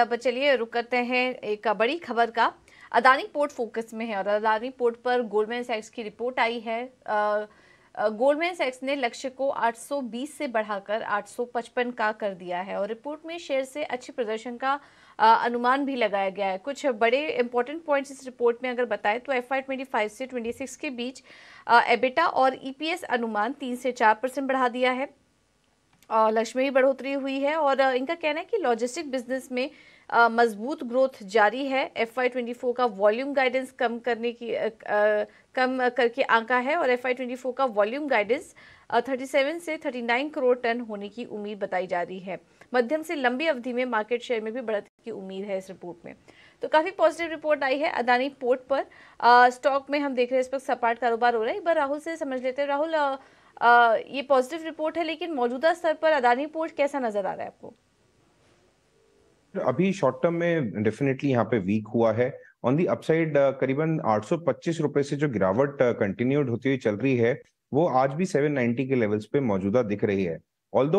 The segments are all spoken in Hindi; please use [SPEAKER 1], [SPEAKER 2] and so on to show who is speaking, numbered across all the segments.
[SPEAKER 1] अब चलिए रुक करते हैं एक बड़ी खबर का अदानी पोर्ट फोकस में है और अदानी पोर्ट पर गोल्डमैन सैक्स की रिपोर्ट आई है गोल्डमैन सैक्स ने लक्ष्य को 820 से बढ़ाकर 855 का कर दिया है और रिपोर्ट में शेयर से अच्छे प्रदर्शन का आ, अनुमान भी लगाया गया है कुछ बड़े इंपॉर्टेंट पॉइंट्स इस रिपोर्ट में अगर बताएं तो एफ आई ट्वेंटी फाइव से ट्वेंटी सिक्स के बीच एबिटा और ईपीएस अनुमान तीन से चार परसेंट बढ़ा दिया है लक्ष्मी बढ़ोतरी हुई है और इनका कहना है कि लॉजिस्टिक बिजनेस में मजबूत ग्रोथ जारी है एफ आई ट्वेंटी फोर का वॉल्यूम गाइडेंस कम करने की आ, कम करके आंका है और एफ आई ट्वेंटी फोर का वॉल्यूम गाइडेंस थर्टी सेवन से थर्टी नाइन करोड़ टन होने की उम्मीद बताई जा रही है मध्यम से लंबी अवधि में मार्केट शेयर में भी बढ़त की उम्मीद है इस रिपोर्ट में तो काफ़ी पॉजिटिव रिपोर्ट आई है अदानी पोर्ट पर स्टॉक में हम देख रहे हैं इस पर सपाट कारोबार हो रहा है एक बार राहुल से समझ लेते हैं राहुल आ, ये पॉजिटिव रिपोर्ट है लेकिन मौजूदा स्तर पर अदानी पोर्ट कैसा नजर आ रहा है आपको
[SPEAKER 2] अभी शॉर्ट टर्म में डेफिनेटली यहाँ पे वीक हुआ है ऑन दी अपसाइड करीबन 825 रुपए से जो गिरावट कंटिन्यूड होती हुई चल रही है वो आज भी 790 के लेवल्स पे मौजूदा दिख रही है ऑल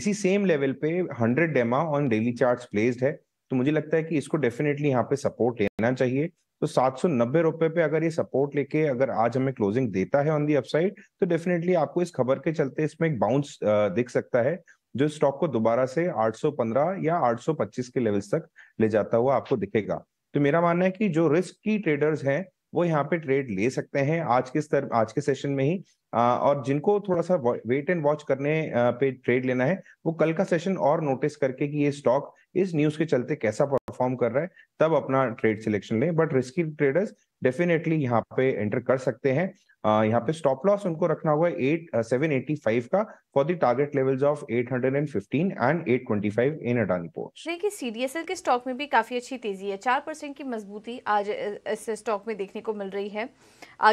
[SPEAKER 2] इसी सेम लेवल पे 100 डेमा ऑन डेली चार्ट प्लेस्ड है तो मुझे लगता है कि इसको डेफिनेटली यहाँ पे सपोर्ट लेना चाहिए तो नब्बे रुपए पे अगर ये सपोर्ट लेके अगर आज हमें क्लोजिंग देता है ऑन दी अपसाइड तो डेफिनेटली आपको इस खबर के चलते इसमें एक बाउंस दिख सकता है जो स्टॉक को दोबारा से 815 या 825 के लेवल्स तक ले जाता हुआ आपको दिखेगा तो मेरा मानना है कि जो रिस्क की ट्रेडर्स हैं वो यहाँ पे ट्रेड ले सकते हैं आज के स्तर आज के सेशन में ही आ, और जिनको थोड़ा सा वेट एंड वॉच करने पे ट्रेड लेना है वो कल का सेशन और नोटिस करके कि ये स्टॉक इस न्यूज के चलते कैसा परफॉर्म कर रहा है तब अपना ट्रेड सिलेक्शन लें बट रिस्की ट्रेडर्स डेफिनेटली यहाँ पे एंटर कर सकते हैं यहाँ पे स्टॉप लॉस उनको रखना होगा एट सेवन एटी फाइव का for the target levels of eight hundred and fifteen and eight twenty five in Adani ports
[SPEAKER 1] देखिए सीडीएसएल के स्टॉक में भी काफी अच्छी तेजी है चार परसेंट की मजबूती आज इस स्टॉक में देखने को मिल रही है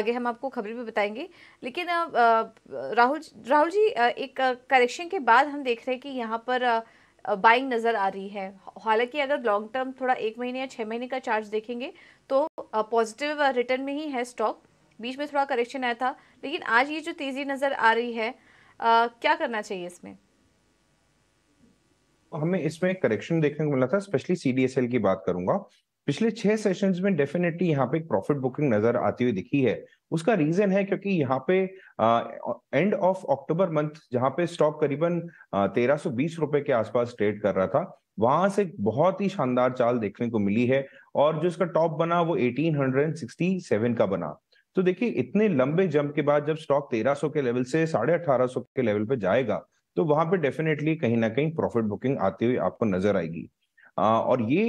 [SPEAKER 1] आगे हम आपको खबरें भी बताएंगे लेकिन राहुल राहुल जी एक करेक्शन के बाद हम देख रहे हैं कि यहाँ पर बाइंग नज़र आ रही है हालांकि अगर लॉन्ग टर्म थोड़ा एक महीने या छः महीने का चार्ज देखेंगे तो पॉजिटिव रिटर्न में ही है स्टॉक बीच में थोड़ा करेक्शन आया था लेकिन आज ये जो तेज़ी नज़र आ रही है आ, क्या करना चाहिए इसमें
[SPEAKER 2] हमें इसमें करेक्शन देखने को मिला था स्पेशली सीडीएसएल की बात करूंगा पिछले छह सेशंस में डेफिनेटली यहाँ पे प्रॉफिट बुकिंग नजर आती हुई दिखी है उसका रीजन है क्योंकि यहाँ पे एंड ऑफ अक्टूबर मंथ जहाँ पे स्टॉक करीबन तेरह सौ बीस रुपए के आसपास ट्रेड कर रहा था वहां से बहुत ही शानदार चाल देखने को मिली है और जो इसका टॉप बना वो 1867 का बना तो देखिए इतने लंबे जंप के बाद जब स्टॉक 1300 के लेवल से साढ़े अठारह के लेवल पे जाएगा तो वहां पे डेफिनेटली कहीं ना कहीं प्रॉफिट बुकिंग आती हुई आपको नजर आएगी और ये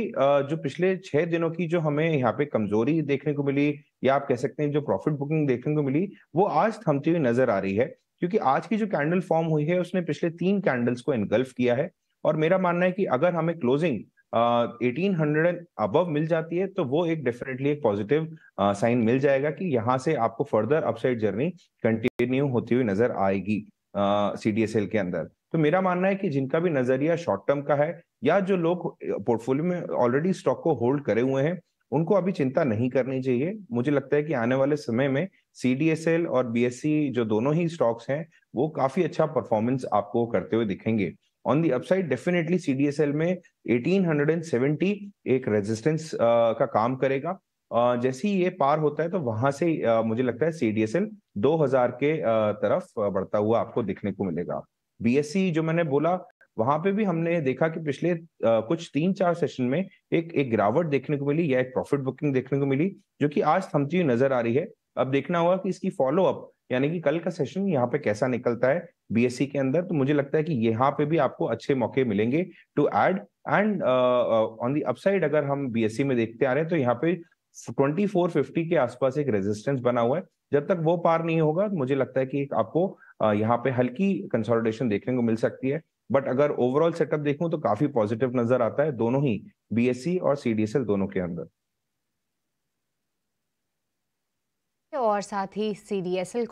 [SPEAKER 2] जो पिछले छह दिनों की जो हमें यहाँ पे कमजोरी देखने को मिली या आप कह सकते हैं जो प्रॉफिट बुकिंग देखने को मिली वो आज थमती हुई नजर आ रही है क्योंकि आज की जो कैंडल फॉर्म हुई है उसने पिछले तीन कैंडल्स को इनगल्फ किया है और मेरा मानना है कि अगर हमें closing eighteen hundred and above मिल जाती है तो वो एक डेफिनेटली एक पॉजिटिव साइन मिल जाएगा कि यहाँ से आपको फर्दर अपसाइड जर्नी कंटिन्यू होती हुई नजर आएगी सी डी एस एल के अंदर तो मेरा मानना है कि जिनका भी नजरिया शॉर्ट टर्म का है या जो लोग पोर्टफोलियो में ऑलरेडी स्टॉक को होल्ड करे हुए हैं उनको अभी चिंता नहीं करनी चाहिए मुझे लगता है कि आने वाले समय में सी और बी e जो दोनों ही स्टॉक्स हैं वो काफी अच्छा परफॉर्मेंस आपको करते हुए दिखेंगे on the upside definitely CDSL में सेवेंटी एक रेजिस्टेंस uh, का काम करेगा uh, जैसे ही ये पार होता है तो वहां से uh, मुझे लगता है दो 2000 के तरफ बढ़ता हुआ आपको दिखने को मिलेगा बीएससी जो मैंने बोला वहां पे भी हमने देखा कि पिछले आ, कुछ तीन चार सेशन में एक एक गिरावट देखने को मिली या एक प्रॉफिट बुकिंग देखने को मिली जो कि आज थमती हुई नजर आ रही है अब देखना होगा कि इसकी फॉलो अप यानी कि कल का सेशन यहाँ पे कैसा निकलता है बीएससी के अंदर तो मुझे लगता है कि यहाँ पे भी आपको अच्छे मौके मिलेंगे to add and on the upside अगर हम बीएससी में देखते आ रहे हैं तो यहाँ पे 2450 के आसपास एक रेजिस्टेंस बना हुआ है जब तक वो पार नहीं होगा मुझे लगता है कि आपको यहाँ पे हल्की कंसोलिडेशन देखने को मिल सकती है बट अगर ओवरऑल सेटअप देखूं तो काफी पॉजिटिव नजर आता है दोनों ही बीएससी और सीडीएसएल दोनों के अंदर
[SPEAKER 1] और साथ ही सीडीएसएल